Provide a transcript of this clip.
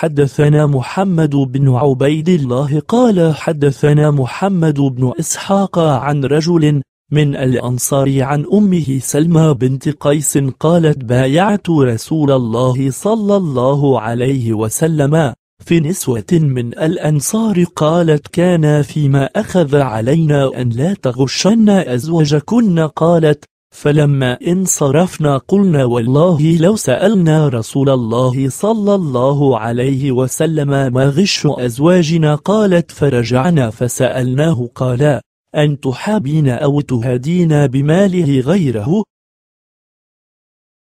حدثنا محمد بن عبيد الله قال حدثنا محمد بن إسحاق عن رجل من الأنصار عن أمه سلمى بنت قيس قالت بايعت رسول الله صلى الله عليه وسلم في نسوة من الأنصار قالت كان فيما أخذ علينا أن لا تغشن أزواجكن قالت فلما انصرفنا قلنا والله لو سألنا رسول الله صلى الله عليه وسلم ما غش أزواجنا قالت فرجعنا فسألناه قال أن تحابين أو تهدينا بماله غيره